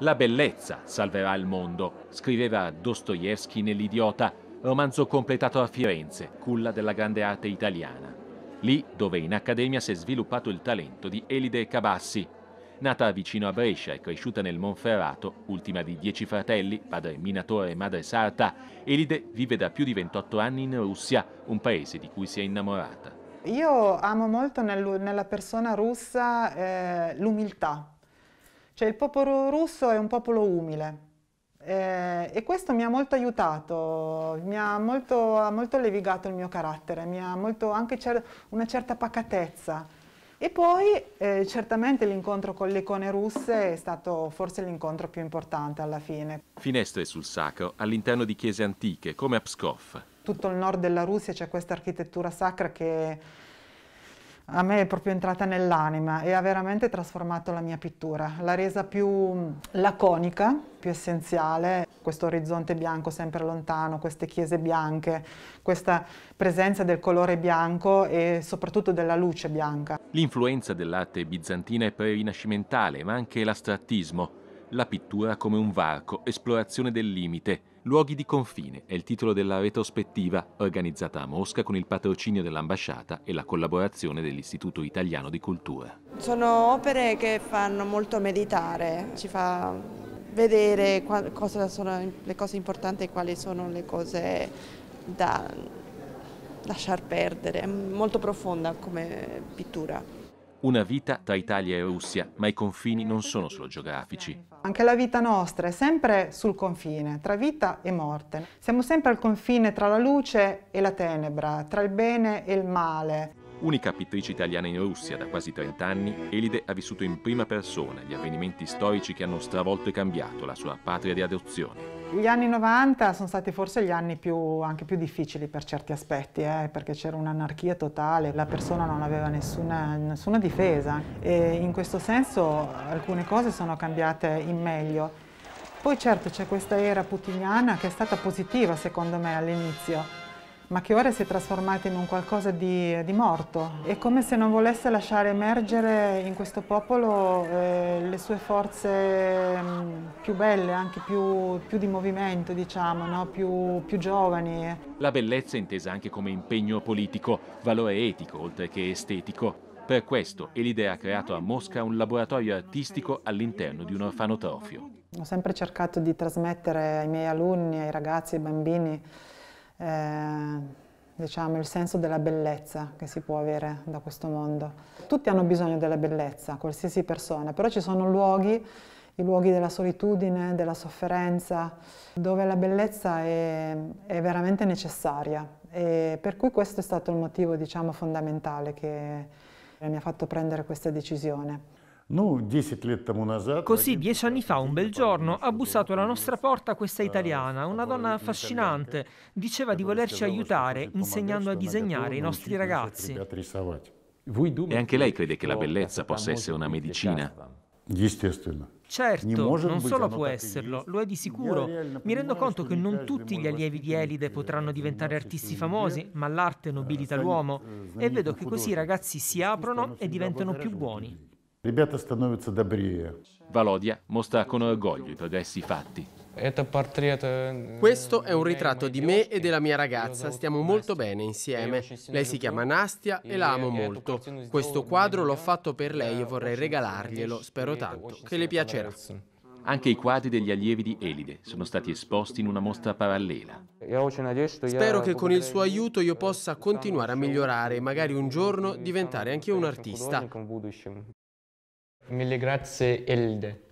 La bellezza salverà il mondo, scriveva Dostoevsky nell'Idiota, romanzo completato a Firenze, culla della grande arte italiana. Lì dove in accademia si è sviluppato il talento di Elide Cabassi, nata vicino a Brescia e cresciuta nel Monferrato, ultima di dieci fratelli, padre minatore e madre sarta, Elide vive da più di 28 anni in Russia, un paese di cui si è innamorata. Io amo molto nella persona russa eh, l'umiltà, cioè il popolo russo è un popolo umile eh, e questo mi ha molto aiutato, mi ha molto, ha molto levigato il mio carattere, mi ha molto anche cer una certa pacatezza. E poi eh, certamente l'incontro con le icone russe è stato forse l'incontro più importante alla fine. Finestre sul sacro all'interno di chiese antiche come a Pskov. Tutto il nord della Russia c'è questa architettura sacra che a me è proprio entrata nell'anima e ha veramente trasformato la mia pittura, l'ha resa più mm, laconica, più essenziale, questo orizzonte bianco sempre lontano, queste chiese bianche, questa presenza del colore bianco e soprattutto della luce bianca. L'influenza dell'arte bizantina è pre-rinascimentale, ma anche l'astrattismo, la pittura come un varco, esplorazione del limite, Luoghi di confine è il titolo della retrospettiva organizzata a Mosca con il patrocinio dell'ambasciata e la collaborazione dell'Istituto Italiano di Cultura. Sono opere che fanno molto meditare, ci fa vedere cosa sono le cose importanti e quali sono le cose da lasciar perdere. È molto profonda come pittura. Una vita tra Italia e Russia, ma i confini non sono solo geografici. Anche la vita nostra è sempre sul confine, tra vita e morte. Siamo sempre al confine tra la luce e la tenebra, tra il bene e il male. Unica pittrice italiana in Russia da quasi 30 anni, Elide ha vissuto in prima persona gli avvenimenti storici che hanno stravolto e cambiato la sua patria di adozione. Gli anni 90 sono stati forse gli anni più, anche più difficili per certi aspetti, eh, perché c'era un'anarchia totale, la persona non aveva nessuna, nessuna difesa e in questo senso alcune cose sono cambiate in meglio. Poi certo c'è questa era putiniana che è stata positiva secondo me all'inizio, ma che ora si è trasformata in un qualcosa di, di, morto. È come se non volesse lasciare emergere in questo popolo eh, le sue forze mh, mm, più belle, anche più, più di movimento, diciamo, no? più, più giovani. La bellezza è intesa anche come impegno politico, valore etico oltre che estetico. Per questo Elide ha creato a Mosca un laboratorio artistico all'interno di un orfanotrofio. Ho sempre cercato di trasmettere ai miei alunni, ai ragazzi, ai bambini eh, diciamo, il senso della bellezza che si può avere da questo mondo. Tutti hanno bisogno della bellezza, qualsiasi persona, però ci sono luoghi, i luoghi della solitudine, della sofferenza, dove la bellezza è, è veramente necessaria. E per cui questo è stato il motivo diciamo, fondamentale che mi ha fatto prendere questa decisione. Così dieci anni fa, un bel giorno, ha bussato alla nostra porta questa «Э, italiana, una donna affascinante. Diceva di volerci aiutare insegnando a disegnare i nostri ragazzi. E anche lei crede che la bellezza possa essere una medicina? Certo, non solo può esserlo, lo è di sicuro. Mi rendo conto che non tutti gli allievi di Elide potranno э, diventare artisti famosi, ma l'arte nobilita э, l'uomo e vedo che così i ragazzi si aprono e diventano più buoni. Valodia mostra con orgoglio i progressi fatti. Questo è un ritratto di me e della mia ragazza, stiamo molto bene insieme. Lei si chiama Nastia e la amo molto. Questo quadro l'ho fatto per lei e vorrei regalarglielo, spero tanto, che le piacerà. Anche i quadri degli allievi di Elide sono stati esposti in una mostra parallela. Spero che con il suo aiuto io э, possa continuare a migliorare e magari un giorno diventare anche un artista. Mille grazie Elde.